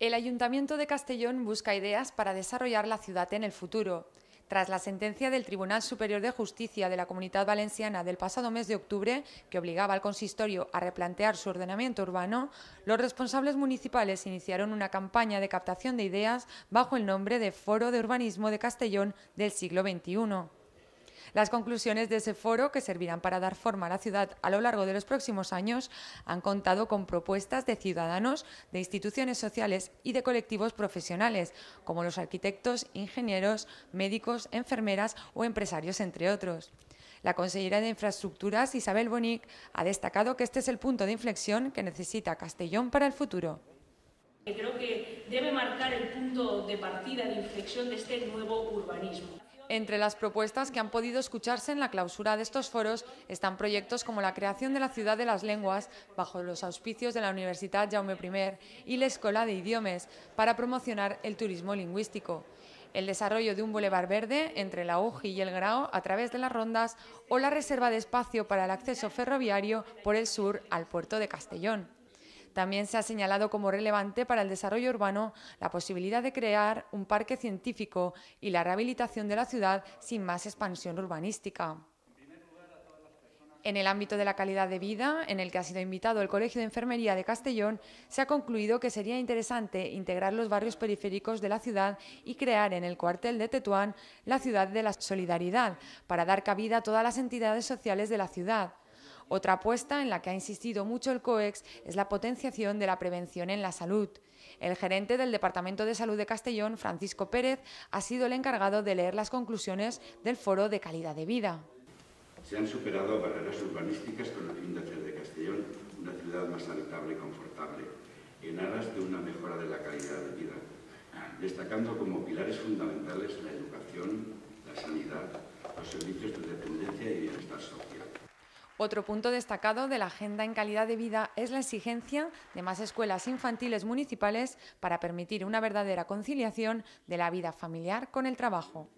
El Ayuntamiento de Castellón busca ideas para desarrollar la ciudad en el futuro. Tras la sentencia del Tribunal Superior de Justicia de la Comunidad Valenciana del pasado mes de octubre, que obligaba al consistorio a replantear su ordenamiento urbano, los responsables municipales iniciaron una campaña de captación de ideas bajo el nombre de Foro de Urbanismo de Castellón del siglo XXI. Las conclusiones de ese foro, que servirán para dar forma a la ciudad a lo largo de los próximos años, han contado con propuestas de ciudadanos, de instituciones sociales y de colectivos profesionales, como los arquitectos, ingenieros, médicos, enfermeras o empresarios, entre otros. La consejera de Infraestructuras, Isabel Bonic, ha destacado que este es el punto de inflexión que necesita Castellón para el futuro. Creo que debe marcar el punto de partida de inflexión de este nuevo urbanismo. Entre las propuestas que han podido escucharse en la clausura de estos foros están proyectos como la creación de la Ciudad de las Lenguas, bajo los auspicios de la Universidad Jaume I, y la Escuela de Idiomes, para promocionar el turismo lingüístico, el desarrollo de un bulevar verde entre la UJI y el Grao a través de las rondas o la reserva de espacio para el acceso ferroviario por el sur al puerto de Castellón. También se ha señalado como relevante para el desarrollo urbano la posibilidad de crear un parque científico y la rehabilitación de la ciudad sin más expansión urbanística. En el ámbito de la calidad de vida, en el que ha sido invitado el Colegio de Enfermería de Castellón, se ha concluido que sería interesante integrar los barrios periféricos de la ciudad y crear en el cuartel de Tetuán la ciudad de la solidaridad, para dar cabida a todas las entidades sociales de la ciudad. Otra apuesta en la que ha insistido mucho el COEX es la potenciación de la prevención en la salud. El gerente del Departamento de Salud de Castellón, Francisco Pérez, ha sido el encargado de leer las conclusiones del Foro de Calidad de Vida. Se han superado barreras urbanísticas con el fin de hacer de Castellón una ciudad más habitable y confortable, en aras de una mejora de la calidad de vida, destacando como pilares fundamentales la educación, la sanidad, los servicios de dependencia y bienestar social. Otro punto destacado de la agenda en calidad de vida es la exigencia de más escuelas infantiles municipales para permitir una verdadera conciliación de la vida familiar con el trabajo.